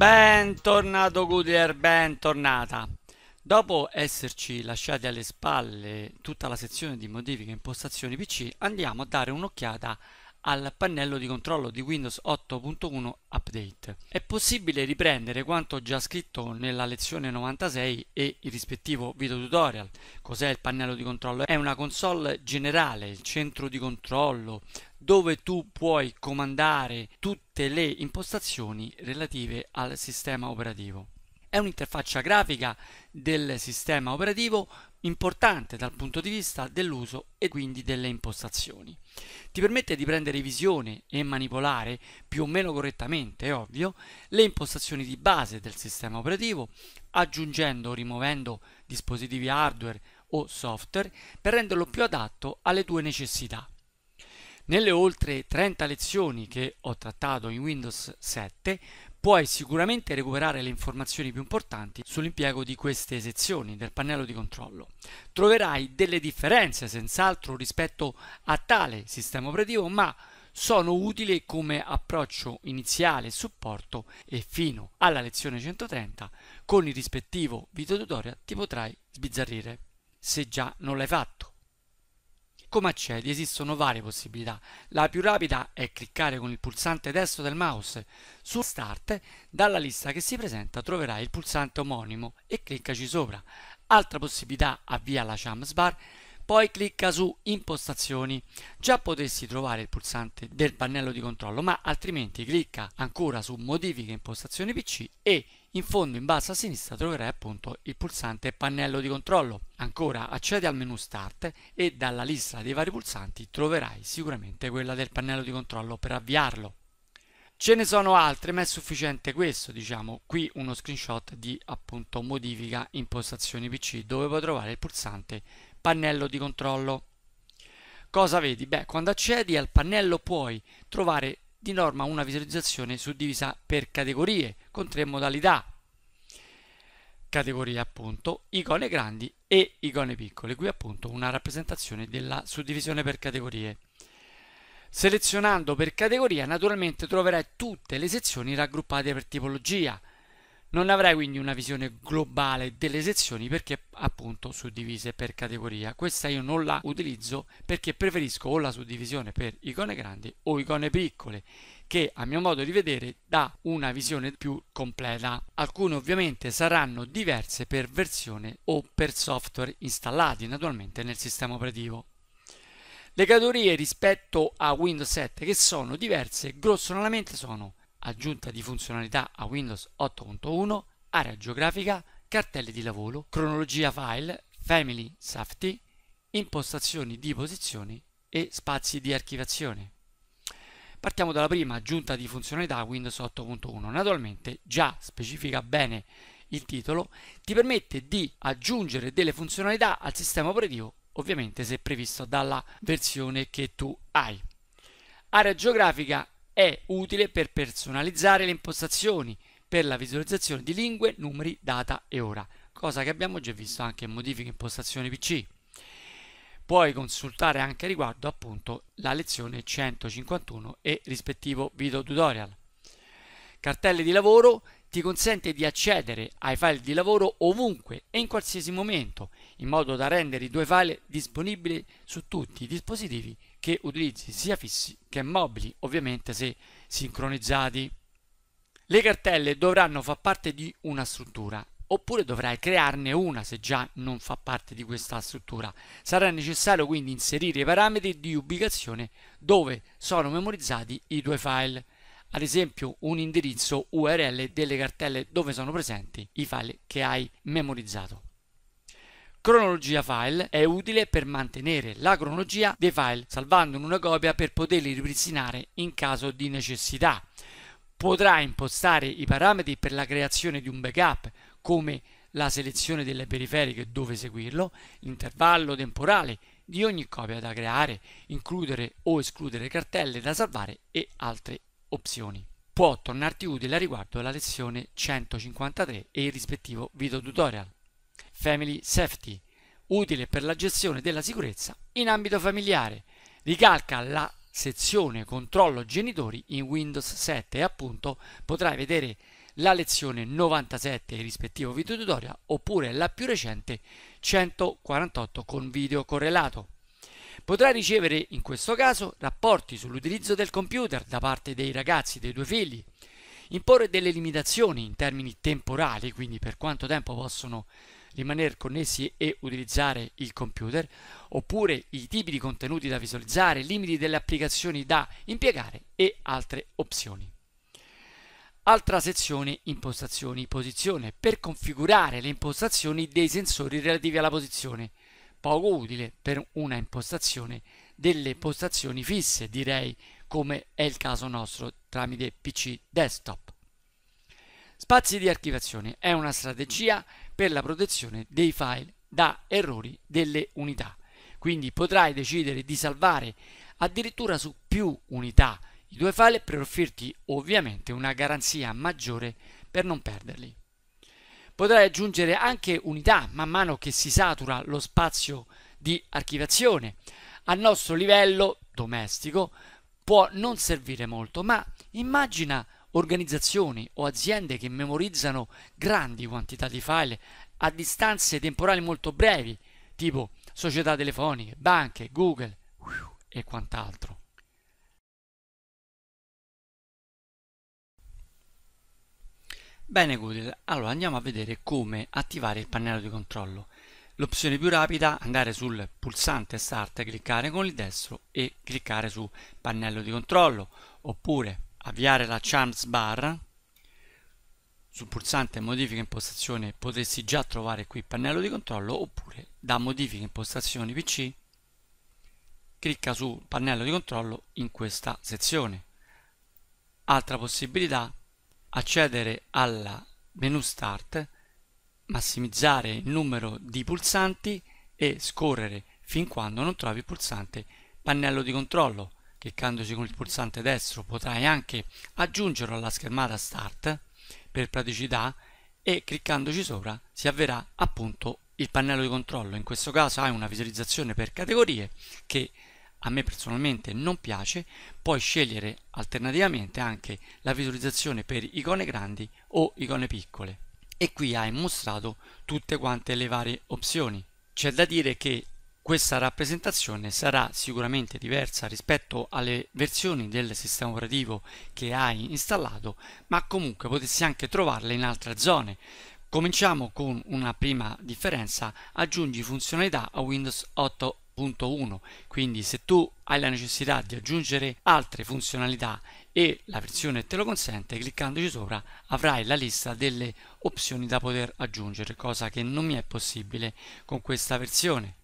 Bentornato Goodyear, bentornata! Dopo esserci lasciati alle spalle tutta la sezione di modifiche e impostazioni PC, andiamo a dare un'occhiata al pannello di controllo di Windows 8.1 Update. È possibile riprendere quanto già scritto nella lezione 96 e il rispettivo video tutorial. Cos'è il pannello di controllo? È una console generale, il centro di controllo, dove tu puoi comandare tutte le impostazioni relative al sistema operativo. È un'interfaccia grafica del sistema operativo importante dal punto di vista dell'uso e quindi delle impostazioni. Ti permette di prendere visione e manipolare più o meno correttamente, è ovvio, le impostazioni di base del sistema operativo, aggiungendo o rimuovendo dispositivi hardware o software per renderlo più adatto alle tue necessità. Nelle oltre 30 lezioni che ho trattato in Windows 7 puoi sicuramente recuperare le informazioni più importanti sull'impiego di queste sezioni del pannello di controllo. Troverai delle differenze senz'altro rispetto a tale sistema operativo, ma sono utili come approccio iniziale e supporto e fino alla lezione 130 con il rispettivo video tutorial ti potrai sbizzarrire se già non l'hai fatto. Come accedi esistono varie possibilità. La più rapida è cliccare con il pulsante destro del mouse su Start, dalla lista che si presenta troverai il pulsante omonimo e cliccaci sopra. Altra possibilità avvia la Shams Bar, poi clicca su Impostazioni. Già potresti trovare il pulsante del pannello di controllo, ma altrimenti clicca ancora su Modifiche impostazioni PC e in fondo in basso a sinistra troverai appunto il pulsante pannello di controllo. Ancora accedi al menu Start e dalla lista dei vari pulsanti troverai sicuramente quella del pannello di controllo per avviarlo. Ce ne sono altre, ma è sufficiente questo, diciamo, qui uno screenshot di appunto modifica impostazioni PC dove puoi trovare il pulsante pannello di controllo. Cosa vedi? Beh, quando accedi al pannello puoi trovare di norma una visualizzazione suddivisa per categorie con tre modalità categorie appunto icone grandi e icone piccole qui appunto una rappresentazione della suddivisione per categorie selezionando per categoria naturalmente troverai tutte le sezioni raggruppate per tipologia non avrai quindi una visione globale delle sezioni perché appunto suddivise per categoria. Questa io non la utilizzo perché preferisco o la suddivisione per icone grandi o icone piccole che a mio modo di vedere dà una visione più completa. Alcune ovviamente saranno diverse per versione o per software installati naturalmente nel sistema operativo. Le categorie rispetto a Windows 7 che sono diverse grossolanamente sono aggiunta di funzionalità a Windows 8.1, area geografica, cartelle di lavoro, cronologia file, family safety, impostazioni di posizioni e spazi di archivazione. Partiamo dalla prima aggiunta di funzionalità a Windows 8.1. Naturalmente già specifica bene il titolo, ti permette di aggiungere delle funzionalità al sistema operativo, ovviamente se previsto dalla versione che tu hai. Area geografica è utile per personalizzare le impostazioni per la visualizzazione di lingue, numeri, data e ora, cosa che abbiamo già visto anche in modifiche impostazioni PC. Puoi consultare anche riguardo appunto la lezione 151 e rispettivo video tutorial. Cartelle di lavoro ti consente di accedere ai file di lavoro ovunque e in qualsiasi momento, in modo da rendere i tuoi file disponibili su tutti i dispositivi che utilizzi sia fissi che mobili, ovviamente se sincronizzati. Le cartelle dovranno far parte di una struttura oppure dovrai crearne una se già non fa parte di questa struttura. Sarà necessario quindi inserire i parametri di ubicazione dove sono memorizzati i tuoi file, ad esempio un indirizzo URL delle cartelle dove sono presenti i file che hai memorizzato cronologia file è utile per mantenere la cronologia dei file, salvando in una copia per poterli ripristinare in caso di necessità. Potrà impostare i parametri per la creazione di un backup, come la selezione delle periferiche dove seguirlo, l'intervallo temporale di ogni copia da creare, includere o escludere cartelle da salvare e altre opzioni. Può tornarti utile a riguardo la lezione 153 e il rispettivo video tutorial. Family Safety, utile per la gestione della sicurezza in ambito familiare. Ricalca la sezione controllo genitori in Windows 7 e appunto potrai vedere la lezione 97 e rispettivo video tutorial oppure la più recente 148 con video correlato. Potrai ricevere in questo caso rapporti sull'utilizzo del computer da parte dei ragazzi dei due figli, imporre delle limitazioni in termini temporali, quindi per quanto tempo possono rimanere connessi e utilizzare il computer, oppure i tipi di contenuti da visualizzare, limiti delle applicazioni da impiegare e altre opzioni. Altra sezione impostazioni posizione per configurare le impostazioni dei sensori relativi alla posizione, poco utile per una impostazione delle postazioni fisse, direi come è il caso nostro tramite PC desktop. Spazi di archiviazione è una strategia per la protezione dei file da errori delle unità. Quindi potrai decidere di salvare addirittura su più unità i tuoi file per offrirti ovviamente una garanzia maggiore per non perderli. Potrai aggiungere anche unità man mano che si satura lo spazio di archiviazione. Al nostro livello domestico può non servire molto, ma immagina organizzazioni o aziende che memorizzano grandi quantità di file a distanze temporali molto brevi, tipo società telefoniche, banche, Google e quant'altro. Bene Google, allora andiamo a vedere come attivare il pannello di controllo. L'opzione più rapida è andare sul pulsante Start, cliccare con il destro e cliccare su pannello di controllo, oppure avviare la charms bar sul pulsante modifica impostazione potresti già trovare qui il pannello di controllo oppure da modifica impostazioni pc clicca sul pannello di controllo in questa sezione altra possibilità accedere al menu start massimizzare il numero di pulsanti e scorrere fin quando non trovi il pulsante pannello di controllo cliccandoci con il pulsante destro potrai anche aggiungerlo alla schermata start per praticità e cliccandoci sopra si avverrà appunto il pannello di controllo in questo caso hai una visualizzazione per categorie che a me personalmente non piace puoi scegliere alternativamente anche la visualizzazione per icone grandi o icone piccole e qui hai mostrato tutte quante le varie opzioni c'è da dire che questa rappresentazione sarà sicuramente diversa rispetto alle versioni del sistema operativo che hai installato, ma comunque potresti anche trovarle in altre zone. Cominciamo con una prima differenza, aggiungi funzionalità a Windows 8.1, quindi se tu hai la necessità di aggiungere altre funzionalità e la versione te lo consente, cliccandoci sopra avrai la lista delle opzioni da poter aggiungere, cosa che non mi è possibile con questa versione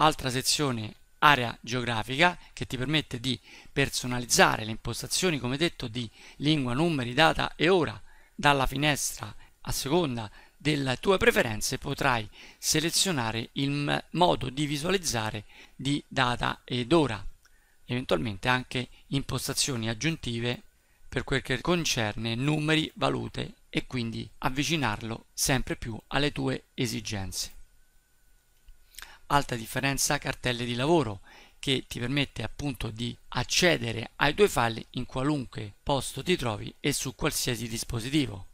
altra sezione area geografica che ti permette di personalizzare le impostazioni come detto di lingua, numeri, data e ora dalla finestra a seconda delle tue preferenze potrai selezionare il modo di visualizzare di data ed ora eventualmente anche impostazioni aggiuntive per quel che concerne numeri, valute e quindi avvicinarlo sempre più alle tue esigenze alta differenza cartelle di lavoro che ti permette appunto di accedere ai tuoi file in qualunque posto ti trovi e su qualsiasi dispositivo.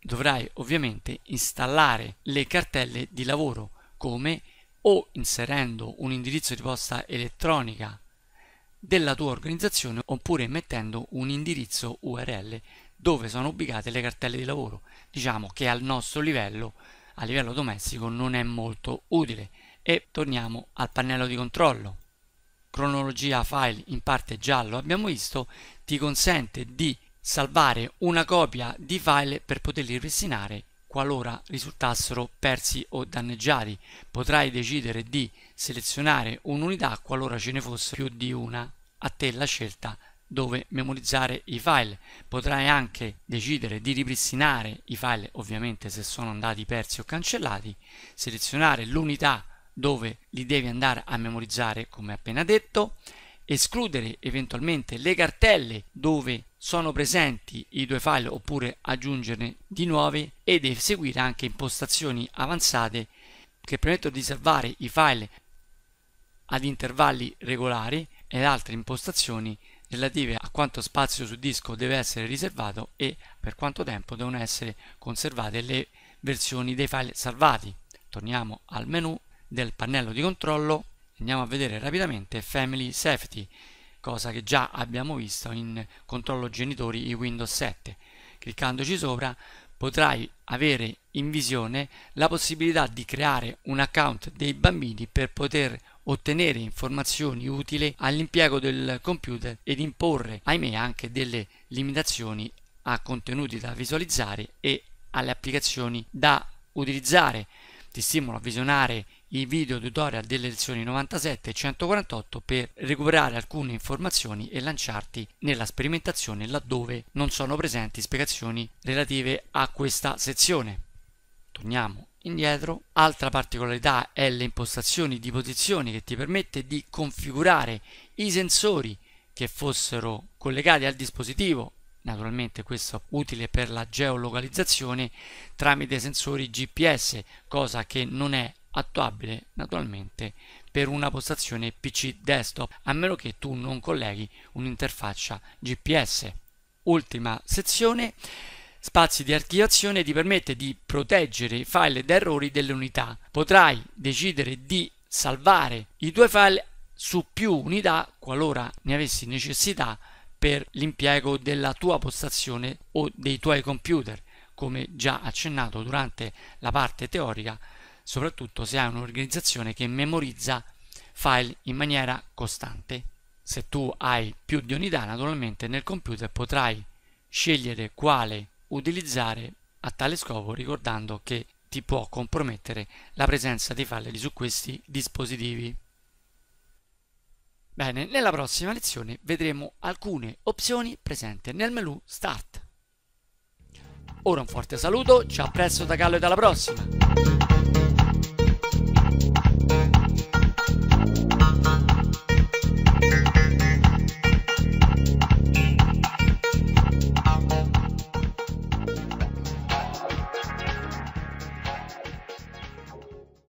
Dovrai ovviamente installare le cartelle di lavoro come o inserendo un indirizzo di posta elettronica della tua organizzazione oppure mettendo un indirizzo URL dove sono ubicate le cartelle di lavoro. Diciamo che al nostro livello, a livello domestico, non è molto utile e torniamo al pannello di controllo. Cronologia file in parte giallo abbiamo visto ti consente di salvare una copia di file per poterli ripristinare qualora risultassero persi o danneggiati. Potrai decidere di selezionare un'unità qualora ce ne fosse più di una. A te la scelta dove memorizzare i file. Potrai anche decidere di ripristinare i file, ovviamente se sono andati persi o cancellati, selezionare l'unità dove li devi andare a memorizzare come appena detto, escludere eventualmente le cartelle dove sono presenti i due file oppure aggiungerne di nuovi ed eseguire anche impostazioni avanzate che permettono di salvare i file ad intervalli regolari ed altre impostazioni relative a quanto spazio su disco deve essere riservato e per quanto tempo devono essere conservate le versioni dei file salvati. Torniamo al menu del pannello di controllo andiamo a vedere rapidamente Family Safety, cosa che già abbiamo visto in controllo genitori di Windows 7. Cliccandoci sopra potrai avere in visione la possibilità di creare un account dei bambini per poter ottenere informazioni utili all'impiego del computer ed imporre, ahimè, anche delle limitazioni a contenuti da visualizzare e alle applicazioni da utilizzare. Ti stimolo a visionare i video tutorial delle lezioni 97 e 148 per recuperare alcune informazioni e lanciarti nella sperimentazione laddove non sono presenti spiegazioni relative a questa sezione. Torniamo indietro. Altra particolarità è le impostazioni di posizione che ti permette di configurare i sensori che fossero collegati al dispositivo naturalmente questo è utile per la geolocalizzazione tramite sensori GPS, cosa che non è attuabile naturalmente per una postazione PC desktop, a meno che tu non colleghi un'interfaccia GPS. Ultima sezione, spazi di archiviazione ti permette di proteggere i file da errori delle unità. Potrai decidere di salvare i tuoi file su più unità qualora ne avessi necessità per l'impiego della tua postazione o dei tuoi computer, come già accennato durante la parte teorica soprattutto se hai un'organizzazione che memorizza file in maniera costante. Se tu hai più di unità, naturalmente nel computer potrai scegliere quale utilizzare a tale scopo ricordando che ti può compromettere la presenza di file su questi dispositivi. Bene, nella prossima lezione vedremo alcune opzioni presenti nel menu Start. Ora un forte saluto, ci a presto da Gallo e alla prossima!